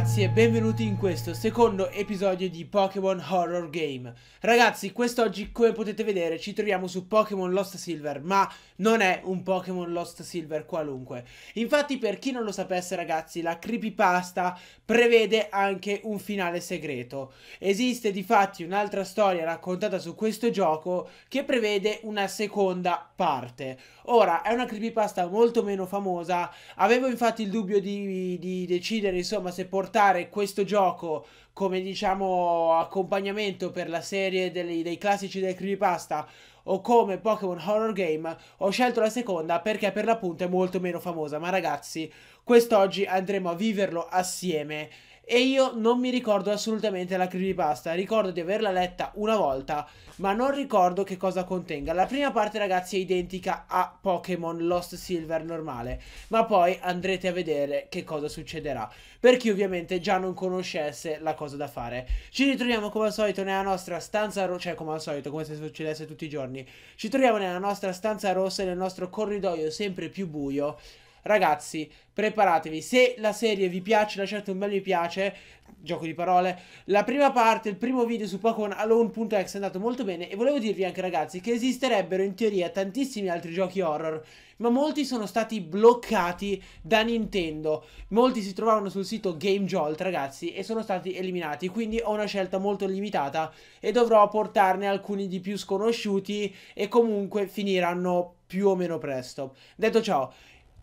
ragazzi e benvenuti in questo secondo episodio di Pokémon Horror Game. Ragazzi, quest'oggi come potete vedere ci troviamo su Pokémon Lost Silver, ma non è un Pokémon Lost Silver qualunque. Infatti per chi non lo sapesse ragazzi, la creepypasta prevede anche un finale segreto. Esiste difatti un'altra storia raccontata su questo gioco che prevede una seconda parte. Ora, è una creepypasta molto meno famosa, avevo infatti il dubbio di, di decidere insomma se portare portare questo gioco come diciamo accompagnamento per la serie dei, dei classici del creepypasta o come Pokémon Horror Game, ho scelto la seconda perché per l'appunto è molto meno famosa, ma ragazzi, quest'oggi andremo a viverlo assieme e io non mi ricordo assolutamente la creepypasta. Ricordo di averla letta una volta, ma non ricordo che cosa contenga. La prima parte, ragazzi, è identica a Pokémon Lost Silver normale, ma poi andrete a vedere che cosa succederà. Per chi ovviamente già non conoscesse la cosa da fare. Ci ritroviamo come al solito nella nostra stanza rossa, cioè come al solito, come se succedesse tutti i giorni. Ci troviamo nella nostra stanza rossa, e nel nostro corridoio sempre più buio Ragazzi, preparatevi. Se la serie vi piace, lasciate certo un bel mi piace. Gioco di parole. La prima parte, il primo video su Pokémon Alone.exe è andato molto bene. E volevo dirvi anche, ragazzi, che esisterebbero in teoria tantissimi altri giochi horror. Ma molti sono stati bloccati da Nintendo. Molti si trovavano sul sito Game Jolt, ragazzi, e sono stati eliminati. Quindi ho una scelta molto limitata. E dovrò portarne alcuni di più sconosciuti. E comunque finiranno più o meno presto. Detto ciò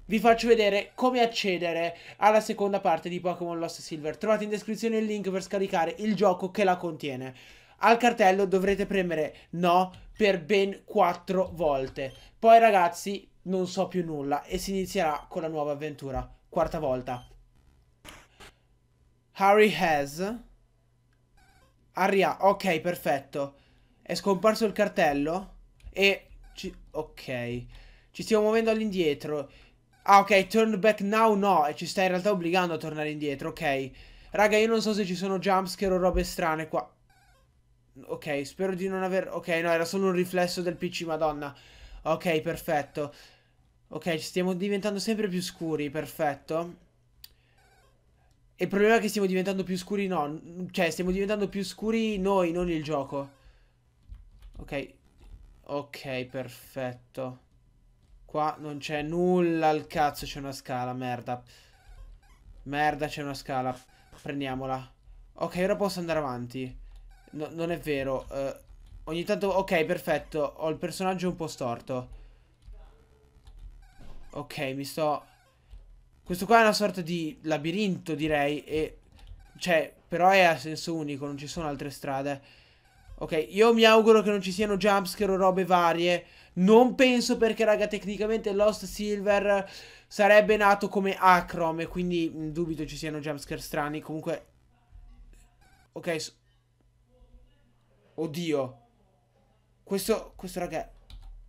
vi faccio vedere come accedere alla seconda parte di Pokémon Lost Silver. Trovate in descrizione il link per scaricare il gioco che la contiene. Al cartello dovrete premere no per ben 4 volte. Poi ragazzi non so più nulla e si inizierà con la nuova avventura. Quarta volta. Harry has... Aria, ok, perfetto. È scomparso il cartello e... Ci... Ok. Ci stiamo muovendo all'indietro. Ah ok, turn back now no, ci stai in realtà obbligando a tornare indietro, ok. Raga, io non so se ci sono jumpscare o robe strane qua. Ok, spero di non aver... Ok, no, era solo un riflesso del PC, madonna. Ok, perfetto. Ok, stiamo diventando sempre più scuri, perfetto. E il problema è che stiamo diventando più scuri, no. Cioè, stiamo diventando più scuri noi, non il gioco. Ok. Ok, perfetto. Qua non c'è nulla al cazzo, c'è una scala, merda. Merda, c'è una scala. Prendiamola. Ok, ora posso andare avanti. No, non è vero. Uh, ogni tanto... Ok, perfetto. Ho il personaggio un po' storto. Ok, mi sto... Questo qua è una sorta di labirinto, direi. E... Cioè, però è a senso unico, non ci sono altre strade. Ok, io mi auguro che non ci siano jumpscare o robe varie. Non penso perché, raga, tecnicamente Lost Silver sarebbe nato come Acrom. E quindi mh, dubito ci siano jumpscare strani. Comunque... Ok. So... Oddio. Questo, questo, raga...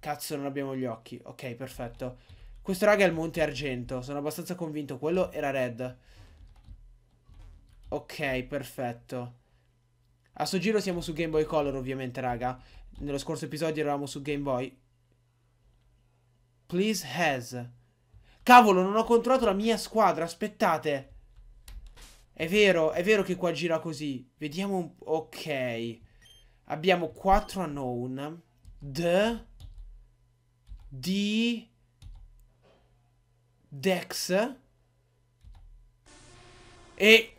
Cazzo, non abbiamo gli occhi. Ok, perfetto. Questo, raga, è il Monte Argento. Sono abbastanza convinto. Quello era Red. Ok, perfetto. A sto giro siamo su Game Boy Color ovviamente raga Nello scorso episodio eravamo su Game Boy Please has Cavolo non ho controllato la mia squadra Aspettate È vero è vero che qua gira così Vediamo un... Ok Abbiamo 4 unknown D D Dex E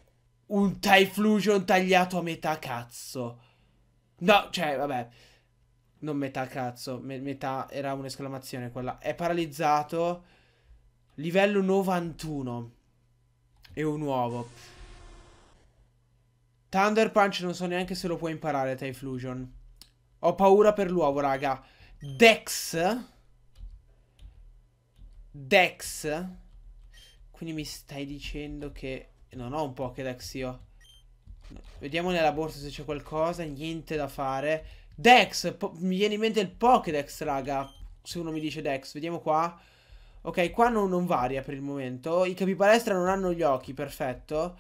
un Typhlosion tagliato a metà cazzo. No, cioè, vabbè. Non metà cazzo, me metà era un'esclamazione quella. È paralizzato. Livello 91. E un uovo. Thunder Punch non so neanche se lo può imparare Typhlosion. Ho paura per l'uovo, raga. Dex. Dex. Quindi mi stai dicendo che non ho un Pokédex io. Vediamo nella borsa se c'è qualcosa. Niente da fare. Dex! Mi viene in mente il Pokédex, raga. Se uno mi dice Dex. Vediamo qua. Ok, qua non, non varia per il momento. I capipalestra non hanno gli occhi, perfetto.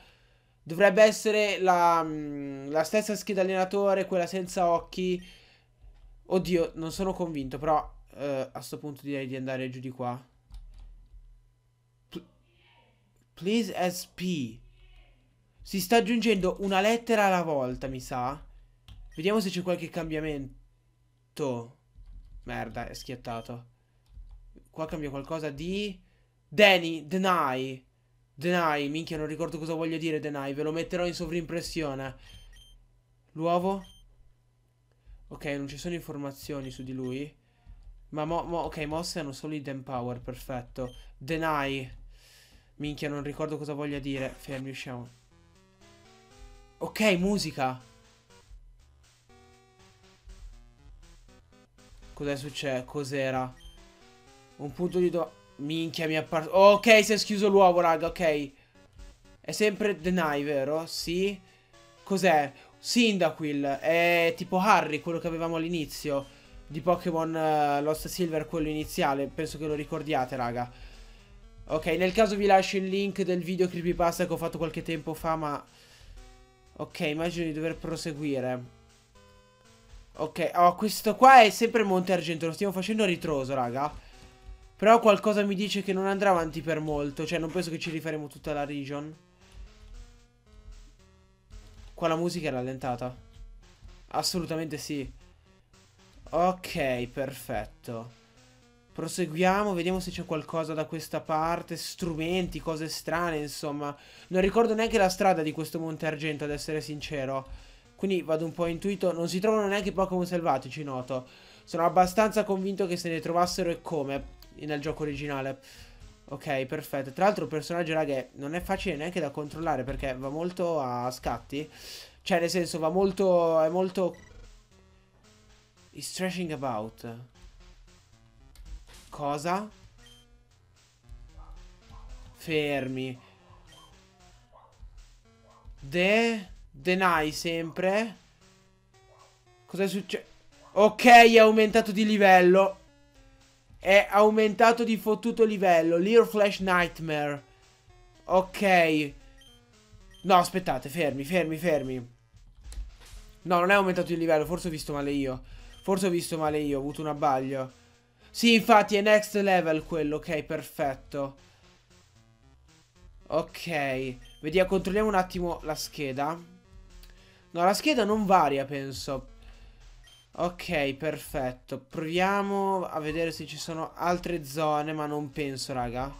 Dovrebbe essere la, mm, la stessa scheda allenatore, quella senza occhi. Oddio, non sono convinto, però eh, a sto punto direi di andare giù di qua. Please SP. Si sta aggiungendo una lettera alla volta, mi sa. Vediamo se c'è qualche cambiamento. Merda, è schiattato. Qua cambia qualcosa di... Danny, deny. Deny, minchia, non ricordo cosa voglio dire deny. Ve lo metterò in sovrimpressione. L'uovo? Ok, non ci sono informazioni su di lui. Ma mo, mo ok, mosse hanno solo i Power, perfetto. Deny. Minchia, non ricordo cosa voglia dire. Fermi, usciamo. Ok, musica. Cos'è successo? Cos'era? Un punto di do... Minchia, mi ha apparso... Oh, ok, si è schiuso l'uovo, raga, ok. È sempre Deny, vero? Sì. Cos'è? Sindaquil. È tipo Harry, quello che avevamo all'inizio. Di Pokémon uh, Lost Silver, quello iniziale. Penso che lo ricordiate, raga. Ok, nel caso vi lascio il link del video creepypasta che ho fatto qualche tempo fa, ma... Ok, immagino di dover proseguire. Ok, oh, questo qua è sempre Monte Argento, lo stiamo facendo a ritroso, raga. Però qualcosa mi dice che non andrà avanti per molto, cioè non penso che ci rifaremo tutta la region. Qua la musica è rallentata. Assolutamente sì. Ok, perfetto. Proseguiamo, vediamo se c'è qualcosa da questa parte, strumenti, cose strane, insomma. Non ricordo neanche la strada di questo Monte Argento, ad essere sincero. Quindi vado un po' intuito, non si trovano neanche Pokémon selvatici, noto. Sono abbastanza convinto che se ne trovassero e come nel gioco originale. Ok, perfetto. Tra l'altro il personaggio, raga, non è facile neanche da controllare perché va molto a scatti. Cioè, nel senso, va molto... è molto... Is trashing about... Cosa? Fermi. De... Denai sempre. Cos'è successo? Ok, è aumentato di livello. È aumentato di fottuto livello. Lear Flash Nightmare. Ok. No, aspettate, fermi, fermi, fermi. No, non è aumentato di livello, forse ho visto male io. Forse ho visto male io, ho avuto un abbaglio. Sì, infatti è next level quello, ok, perfetto. Ok, vediamo, ah, controlliamo un attimo la scheda. No, la scheda non varia, penso. Ok, perfetto. Proviamo a vedere se ci sono altre zone, ma non penso, raga.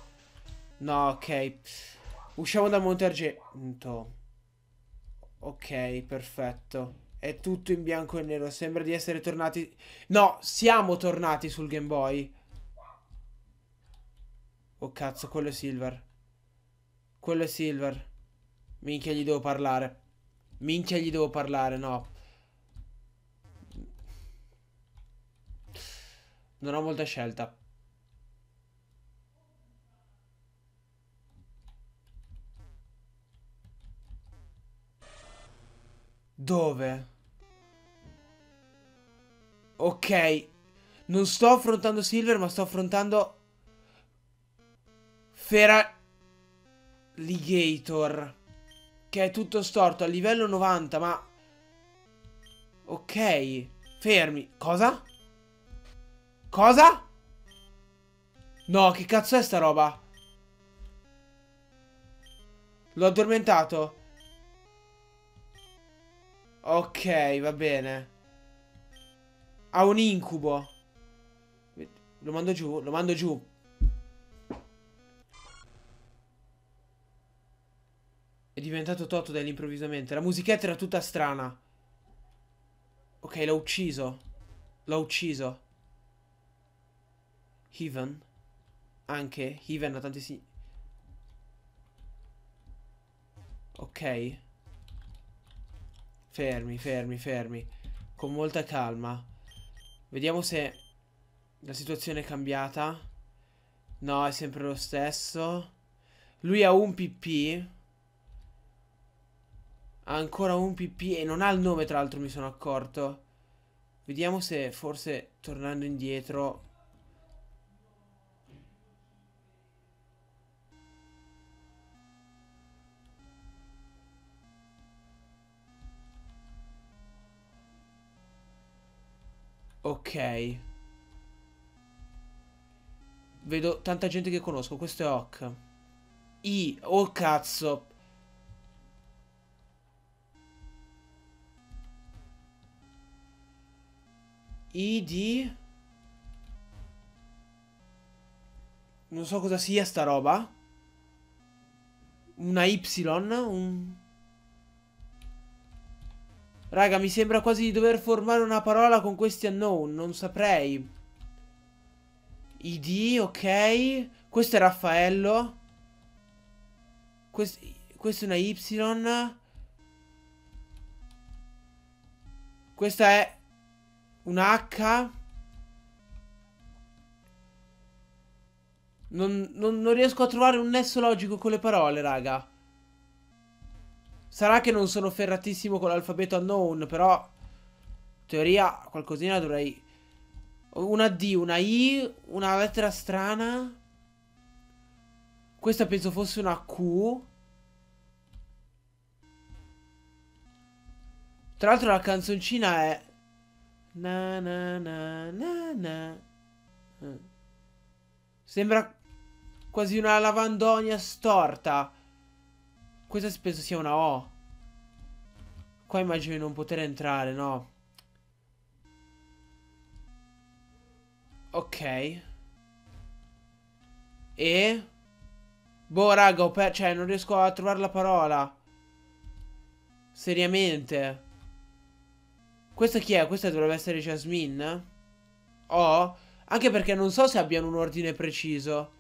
No, ok. Usciamo dal monte argento. Ok, perfetto. È tutto in bianco e nero. Sembra di essere tornati... No, siamo tornati sul Game Boy. Oh cazzo, quello è Silver. Quello è Silver. Minchia gli devo parlare. Minchia gli devo parlare, no. Non ho molta scelta. Dove? Ok. Non sto affrontando Silver, ma sto affrontando... Fera... Ligator. Che è tutto storto, a livello 90, ma... Ok. Fermi. Cosa? Cosa? No, che cazzo è sta roba? L'ho addormentato. Ok, va bene. Ha un incubo. Lo mando giù, lo mando giù. È diventato Toto dall'improvvisamente. La musichetta era tutta strana. Ok, l'ho ucciso. L'ho ucciso. Heaven. Anche. Heaven ha tanti si... Ok. Fermi, fermi, fermi. Con molta calma. Vediamo se la situazione è cambiata. No, è sempre lo stesso. Lui ha un PP. Ha ancora un PP e non ha il nome, tra l'altro, mi sono accorto. Vediamo se forse tornando indietro Ok. Vedo tanta gente che conosco. Questo è Ock. I. Oh cazzo. I di... Non so cosa sia sta roba. Una Y, un... Raga, mi sembra quasi di dover formare una parola con questi unknown, non saprei. ID, ok. Questo è Raffaello. Quest questa è una Y. Questa è un H. Non, non, non riesco a trovare un nesso logico con le parole, raga. Sarà che non sono ferratissimo con l'alfabeto unknown, però... teoria, qualcosina dovrei... Una D, una I, una lettera strana... Questa penso fosse una Q... Tra l'altro la canzoncina è... Na na na na na... Eh. Sembra quasi una lavandonia storta. Questa penso sia una O. Qua immagino di non poter entrare, no? Ok. E? Boh, raga, ho per... Cioè, non riesco a trovare la parola. Seriamente. Questa chi è? Questa dovrebbe essere Jasmine? Oh? Anche perché non so se abbiano un ordine preciso.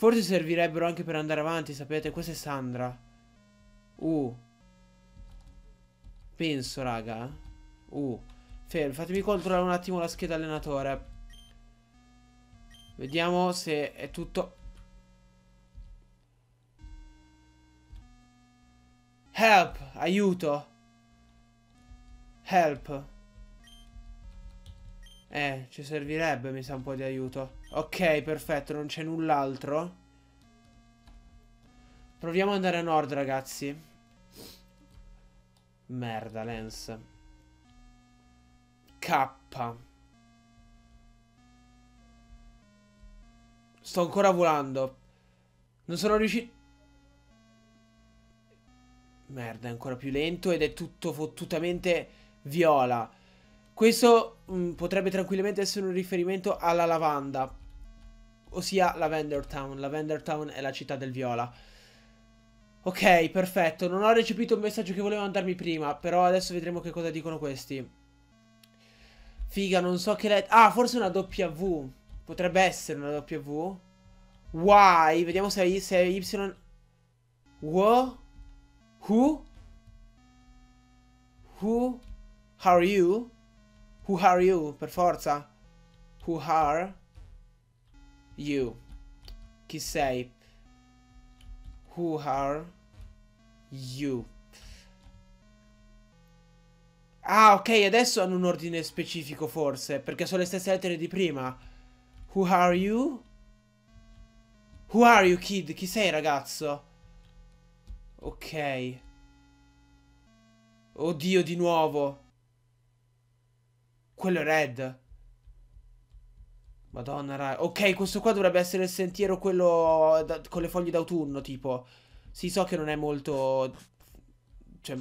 Forse servirebbero anche per andare avanti, sapete? Questa è Sandra. Uh. Penso, raga. Uh. Ferm, fatemi controllare un attimo la scheda allenatore. Vediamo se è tutto... Help! Aiuto! Help! Eh, ci servirebbe, mi sa, un po' di aiuto. Ok, perfetto, non c'è null'altro. Proviamo ad andare a nord, ragazzi. Merda, Lens. K. Sto ancora volando. Non sono riuscito... Merda, è ancora più lento ed è tutto fottutamente viola. Questo mh, mm, potrebbe tranquillamente essere un riferimento alla lavanda, ossia Lavender Town. Lavender Town è la città del viola. Ok, perfetto. Non ho recepito il messaggio che volevo darmi prima, però adesso vedremo che cosa dicono questi. Figa, non so che... Ah, forse una W. Potrebbe essere una W. Why? Vediamo se è, se è Y... Wo? Who? Who? How are you? Who are you? Per forza. Who are you? Chi sei? Who are you? Ah, ok, adesso hanno un ordine specifico forse, perché sono le stesse lettere di prima. Who are you? Who are you, kid? Chi sei, ragazzo? Ok. Oddio, di nuovo. Quello è red. Madonna, raga. Ok, questo qua dovrebbe essere il sentiero, quello da, con le foglie d'autunno, tipo. Sì, so che non è molto... Cioè...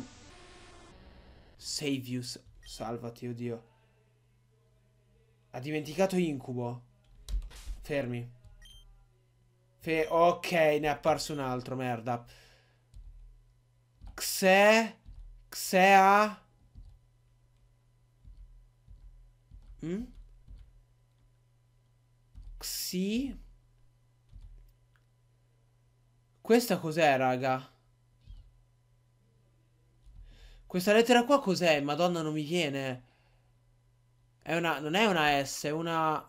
Save you Salvati, oddio. Ha dimenticato incubo. Fermi. Fe ok, ne è apparso un altro, merda. Xe... Xea... Mm? Sì. Questa cos'è, raga? Questa lettera qua cos'è? Madonna, non mi viene. È una... Non è una S, è una...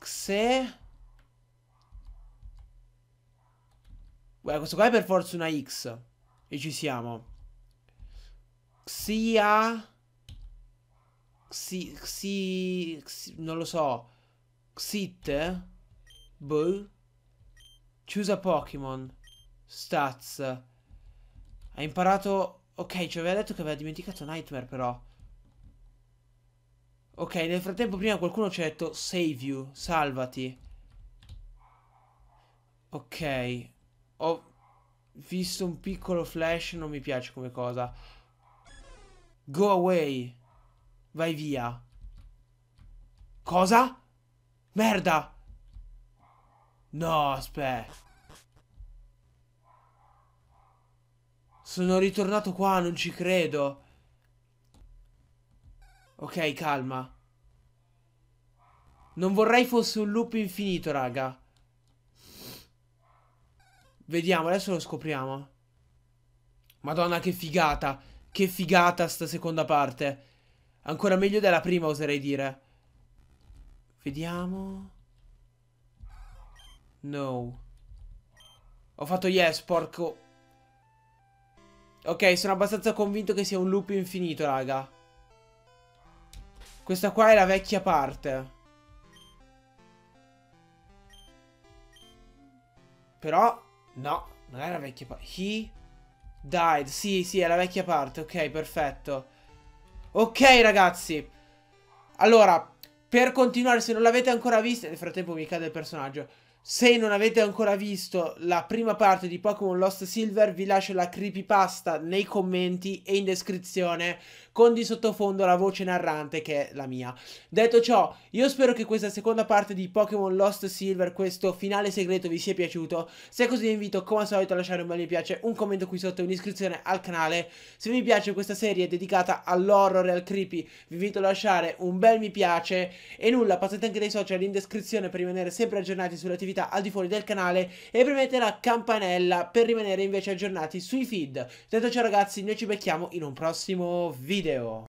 Xe... Guarda, questo qua è per forza una X. E ci siamo. Xia. Xi, xi, xi, non lo so. Xit. Boh. Choose Pokémon. Stats. Ha imparato... Ok, ci aveva detto che aveva dimenticato Nightmare però. Ok, nel frattempo prima qualcuno ci ha detto Save you, salvati. Ok. Ho visto un piccolo flash, non mi piace come cosa. Go away. Vai via. Cosa? Merda. No, aspetta. Sono ritornato qua, non ci credo. Ok, calma. Non vorrei fosse un loop infinito, raga. Vediamo, adesso lo scopriamo. Madonna, che figata. Che figata sta seconda parte. Ancora meglio della prima, oserei dire. Vediamo. No. Ho fatto yes, porco. Ok, sono abbastanza convinto che sia un loop infinito, raga. Questa qua è la vecchia parte. Però, no, non è la vecchia parte. He Died, sì, sì, è la vecchia parte, ok, perfetto. Ok, ragazzi. Allora, per continuare, se non l'avete ancora vista... Nel frattempo mi cade il personaggio. Se non avete ancora visto la prima parte di Pokémon Lost Silver, vi lascio la creepypasta nei commenti e in descrizione con di sottofondo la voce narrante che è la mia. Detto ciò, io spero che questa seconda parte di Pokémon Lost Silver, questo finale segreto, vi sia piaciuto. Se è così vi invito, come al solito, a lasciare un bel mi piace, un commento qui sotto e un'iscrizione al canale. Se vi piace questa serie dedicata all'horror e al creepy, vi invito a lasciare un bel mi piace. E nulla, passate anche dai social in descrizione per rimanere sempre aggiornati sulle attività pubblicità al di fuori del canale e premete la campanella per rimanere invece aggiornati sui feed. Detto ciò ragazzi, noi ci becchiamo in un prossimo video.